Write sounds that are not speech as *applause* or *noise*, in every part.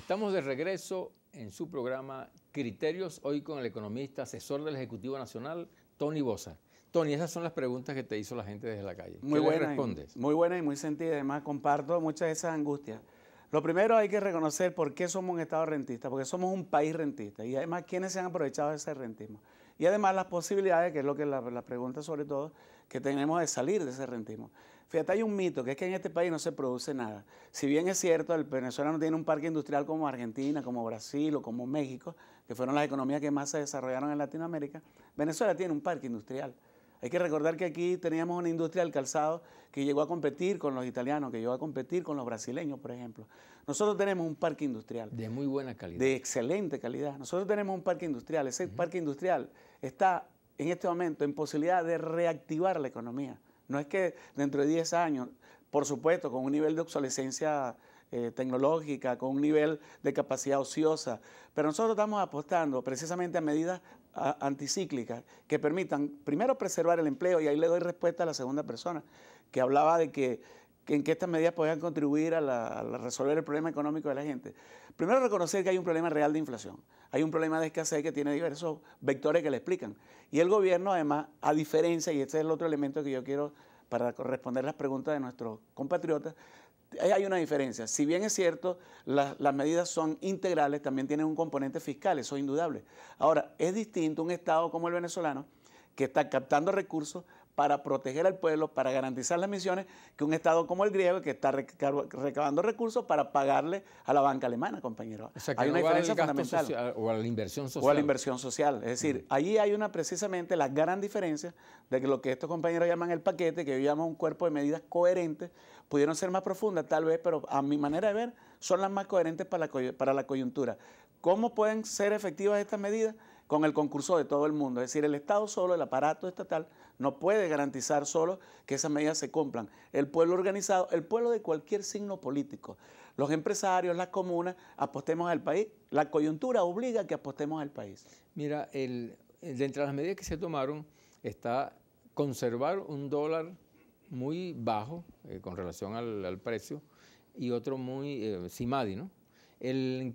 Estamos de regreso en su programa Criterios, hoy con el economista, asesor del Ejecutivo Nacional, Tony Bosa. Tony, esas son las preguntas que te hizo la gente desde la calle. Muy muy buena y muy sentida. Además, comparto muchas de esas angustias. Lo primero hay que reconocer por qué somos un Estado rentista, porque somos un país rentista. Y además, ¿quiénes se han aprovechado de ese rentismo? Y además las posibilidades, que es lo que la, pregunta sobre todo, que tenemos de salir de ese rentismo. Fíjate, hay un mito, que es que en este país no se produce nada. Si bien es cierto, el Venezuela no tiene un parque industrial como Argentina, como Brasil o como México, que fueron las economías que más se desarrollaron en Latinoamérica, Venezuela tiene un parque industrial. Hay que recordar que aquí teníamos una industria del calzado que llegó a competir con los italianos, que llegó a competir con los brasileños, por ejemplo. Nosotros tenemos un parque industrial. De muy buena calidad. De excelente calidad. Nosotros tenemos un parque industrial. Ese parque industrial está en este momento en posibilidad de reactivar la economía. No es que dentro de 10 años, por supuesto, con un nivel de obsolescencia eh, tecnológica, con un nivel de capacidad ociosa, pero nosotros estamos apostando precisamente a medidas anticíclicas que permitan, primero, preservar el empleo, y ahí le doy respuesta a la segunda persona, que hablaba de que, en que estas medidas podían contribuir a, a, resolver el problema económico de la gente. Primero, reconocer que hay un problema real de inflación, hay un problema de escasez que tiene diversos vectores que le explican. Y el gobierno, además, a diferencia, y este es el otro elemento que yo quiero para responder las preguntas de nuestros compatriotas, hay una diferencia. Si bien es cierto, las medidas son integrales, también tienen un componente fiscal, eso es indudable. Ahora, es distinto un Estado como el venezolano, que está captando recursos, para proteger al pueblo, para garantizar las misiones, que un Estado como el griego que está recabando recursos para pagarle a la banca alemana, compañero. hay una diferencia fundamental. o a la inversión social. O a la inversión social. Es decir, mm. ahí hay una precisamente la gran diferencia de que lo que estos compañeros llaman el paquete, que yo llamo un cuerpo de medidas coherentes, pudieron ser más profundas tal vez, pero a mi manera de ver son las más coherentes para la coyuntura. ¿Cómo pueden ser efectivas estas medidas? con el concurso de todo el mundo. Es decir, el Estado solo, el aparato estatal, no puede garantizar solo que esas medidas se cumplan. El pueblo organizado, el pueblo de cualquier signo político, los empresarios, las comunas, apostemos al país. La coyuntura obliga a que apostemos al país. Mira, el, de entre las medidas que se tomaron está conservar un dólar muy bajo eh, con relación al, precio y otro muy eh, simadi, ¿no? El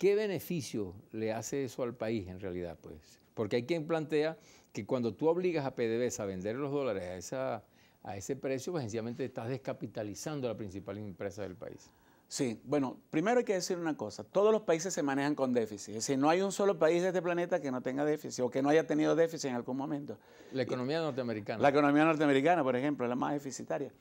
¿Qué beneficio le hace eso al país en realidad? Pues? Porque hay quien plantea que cuando tú obligas a PDVSA a vender los dólares a, a ese precio, pues sencillamente estás descapitalizando a la principal empresa del país. Sí, bueno, primero hay que decir una cosa, todos los países se manejan con déficit, es decir, no hay un solo país de este planeta que no tenga déficit o que no haya tenido déficit en algún momento. La economía norteamericana. La economía norteamericana, por ejemplo, es la más deficitaria.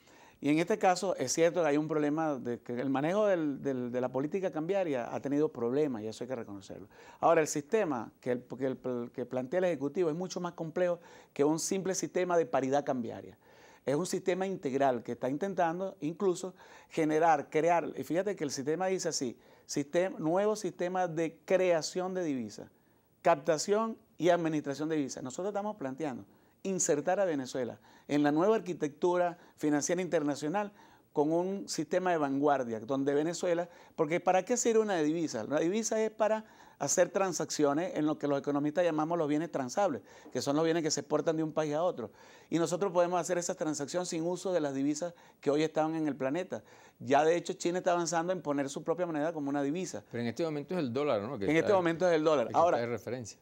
Y en este caso es cierto que hay un problema, de que el manejo de la política cambiaria ha tenido problemas y eso hay que reconocerlo. Ahora, el sistema que, plantea el Ejecutivo es mucho más complejo que un simple sistema de paridad cambiaria es un sistema integral que está intentando incluso generar, crear, y fíjate que el sistema dice así, nuevo sistema de creación de divisas, captación y administración de divisas. Nosotros estamos planteando insertar a Venezuela en la nueva arquitectura financiera internacional con un sistema de vanguardia, donde Venezuela, porque ¿para qué sirve una divisa? Una divisa es para hacer transacciones en lo que los economistas llamamos los bienes transables, que son los bienes que se exportan de un país a otro. Y nosotros podemos hacer esas transacciones sin uso de las divisas que hoy están en el planeta. Ya de hecho China está avanzando en poner su propia moneda como una divisa. Pero en este momento es el dólar, ¿no? en este momento es el dólar. Ahora,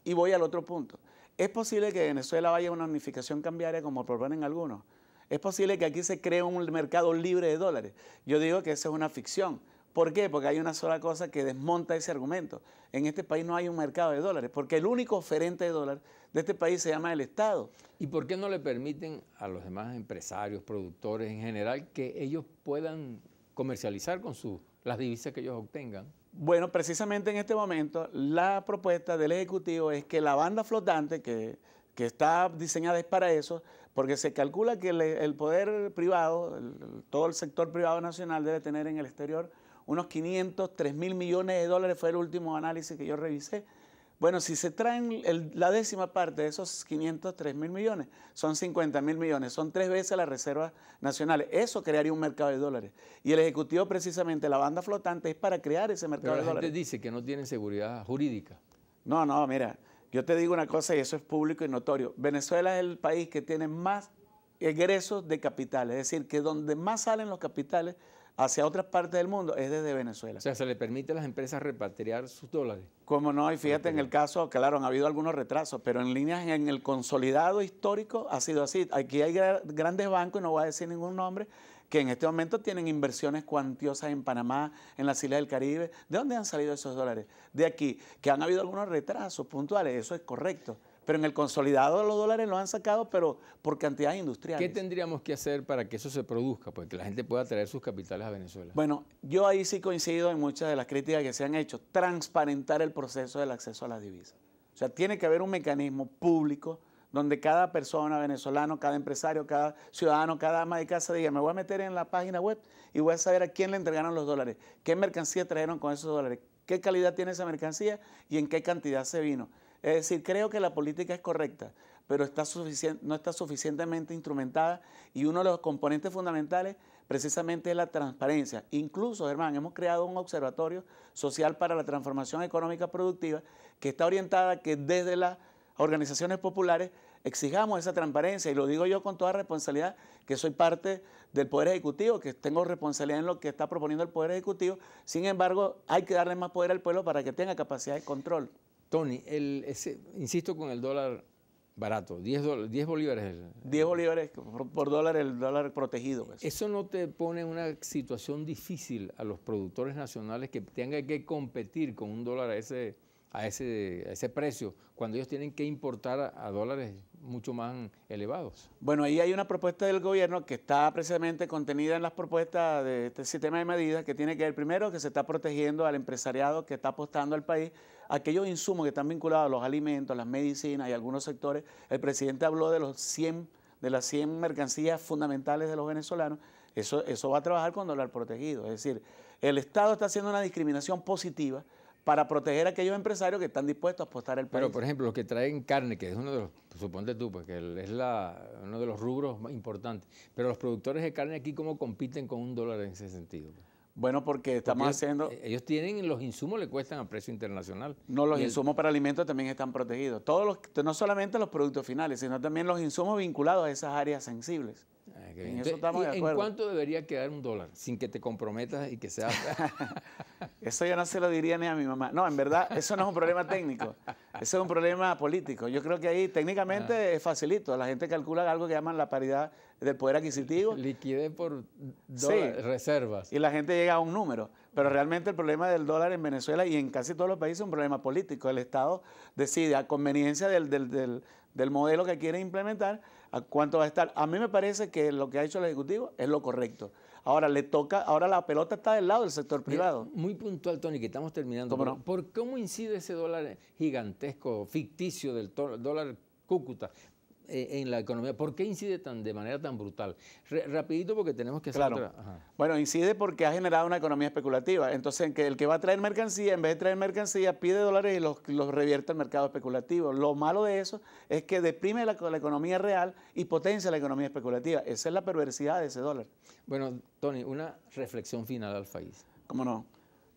y voy al otro punto. ¿Es posible que Venezuela vaya a una unificación cambiaria como proponen algunos? ¿Es posible que aquí se cree un mercado libre de dólares? Yo digo que eso es una ficción. ¿Por qué? Porque hay una sola cosa que desmonta ese argumento. En este país no hay un mercado de dólares, porque el único oferente de dólares de este país se llama el Estado. ¿Y por qué no le permiten a los demás empresarios, productores en general, que ellos puedan comercializar con las divisas que ellos obtengan? Bueno, precisamente en este momento la propuesta del Ejecutivo es que la banda flotante, que, está diseñada es para eso, porque se calcula que el, poder privado, todo el sector privado nacional debe tener en el exterior unos 3 mil millones de dólares, fue el último análisis que yo revisé, bueno, si se traen la décima parte de esos 503 mil millones, son 50 mil millones, son tres veces las reservas nacionales, Eso crearía un mercado de dólares. Y el Ejecutivo, precisamente, la banda flotante, es para crear ese mercado de la dice que no tienen seguridad jurídica. No, no, mira, yo te digo una cosa y eso es público y notorio. Venezuela es el país que tiene más egresos de capital, es decir, que donde más salen los capitales hacia otras partes del mundo es desde Venezuela. O sea, se le permite a las empresas repatriar sus dólares. Como no, y fíjate, en el caso, claro, han habido algunos retrasos, pero en líneas en el consolidado histórico ha sido así. Aquí hay grandes bancos, y no voy a decir ningún nombre, que en este momento tienen inversiones cuantiosas en Panamá, en las Islas del Caribe. ¿De dónde han salido esos dólares? De aquí, que han habido algunos retrasos puntuales, eso es correcto. Pero en el consolidado de los dólares lo han sacado, pero por cantidad industrial. ¿Qué tendríamos que hacer para que eso se produzca? que la gente pueda traer sus capitales a Venezuela. Bueno, yo ahí sí coincido en muchas de las críticas que se han hecho. Transparentar el proceso del acceso a las divisas. O sea, tiene que haber un mecanismo público donde cada persona, venezolano, cada empresario, cada ciudadano, cada ama de casa diga, me voy a meter en la página web y voy a saber a quién le entregaron los dólares, qué mercancía trajeron con esos dólares, qué calidad tiene esa mercancía y en qué cantidad se vino. Es decir, creo que la política es correcta, pero está no está suficientemente instrumentada y uno de los componentes fundamentales precisamente es la transparencia. Incluso, Germán, hemos creado un observatorio social para la transformación económica productiva que está orientada a que desde las organizaciones populares exijamos esa transparencia y lo digo yo con toda responsabilidad, que soy parte del Poder Ejecutivo, que tengo responsabilidad en lo que está proponiendo el Poder Ejecutivo, sin embargo hay que darle más poder al pueblo para que tenga capacidad de control. Tony, el, insisto con el dólar barato, 10, bolívares. 10 bolívares por, dólar el dólar protegido. Pues. ¿Eso no te pone una situación difícil a los productores nacionales que tengan que competir con un dólar a ese, a ese, ese precio cuando ellos tienen que importar a, dólares mucho más elevados? Bueno, ahí hay una propuesta del gobierno que está precisamente contenida en las propuestas de este sistema de medidas que tiene que ver primero que se está protegiendo al empresariado que está apostando al país aquellos insumos que están vinculados a los alimentos, las medicinas y algunos sectores. El presidente habló de los 100, de las 100 mercancías fundamentales de los venezolanos. Eso, eso va a trabajar con dólar protegido. Es decir, el Estado está haciendo una discriminación positiva para proteger a aquellos empresarios que están dispuestos a apostar el país. Pero, por ejemplo, los que traen carne, que es uno de los, suponte tú, porque pues, es la, uno de los rubros más importantes, pero los productores de carne aquí, ¿cómo compiten con un dólar en ese sentido? Bueno, porque estamos haciendo... Eh, ellos tienen, los insumos le cuestan a precio internacional. No, los insumos para alimentos también están protegidos. Todos los, no solamente los productos finales, sino también los insumos vinculados a esas áreas sensibles. Ah, en eso estamos de acuerdo. cuánto debería quedar un dólar sin que te comprometas y que sea... *laughs* *laughs* eso ya no se lo diría ni a mi mamá. No, en verdad, eso no es un problema técnico. Ese es un problema político. Yo creo que ahí técnicamente ah. es facilito. La gente calcula algo que llaman la paridad del poder adquisitivo. *laughs* Liquide por reservas. Y la gente llega a un número. Pero realmente el problema del dólar en Venezuela y en casi todos los países es un problema político. El Estado decide a conveniencia del, del, del, del modelo que quiere implementar a cuánto va a estar. A mí me parece que lo que ha hecho el Ejecutivo es lo correcto. Ahora le toca, ahora la pelota está del lado del sector privado. muy puntual, Tony, que estamos terminando. ¿Por cómo incide ese dólar gigantesco, ficticio del dólar Cúcuta? E-, en la economía? ¿Por qué incide tan, de manera tan brutal? rapidito porque tenemos que claro. Bueno, incide porque ha generado una economía especulativa. Entonces, que el que va a traer mercancía, en vez de traer mercancía, pide dólares y los, los revierte al mercado especulativo. Lo malo de eso es que deprime la, la economía real y potencia la economía especulativa. Esa es la perversidad de ese dólar. Bueno, Tony, una reflexión final al país. ¿Cómo no?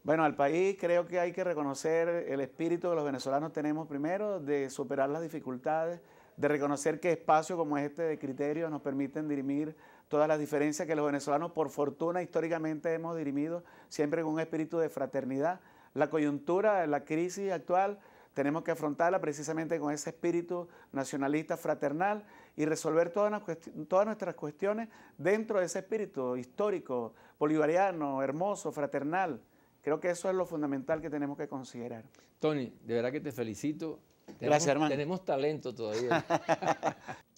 Bueno, al país creo que hay que reconocer el espíritu que los venezolanos tenemos primero de superar las dificultades, de reconocer que espacios como este de criterios nos permiten dirimir todas las diferencias que los venezolanos, por fortuna, históricamente hemos dirimido, siempre con un espíritu de fraternidad. La coyuntura, la crisis actual, tenemos que afrontarla precisamente con ese espíritu nacionalista fraternal y resolver todas, todas nuestras cuestiones dentro de ese espíritu histórico, bolivariano, hermoso, fraternal. Creo que eso es lo fundamental que tenemos que considerar. Tony, de verdad que te felicito Gracias, hermano. Tenemos talento todavía. *laughs*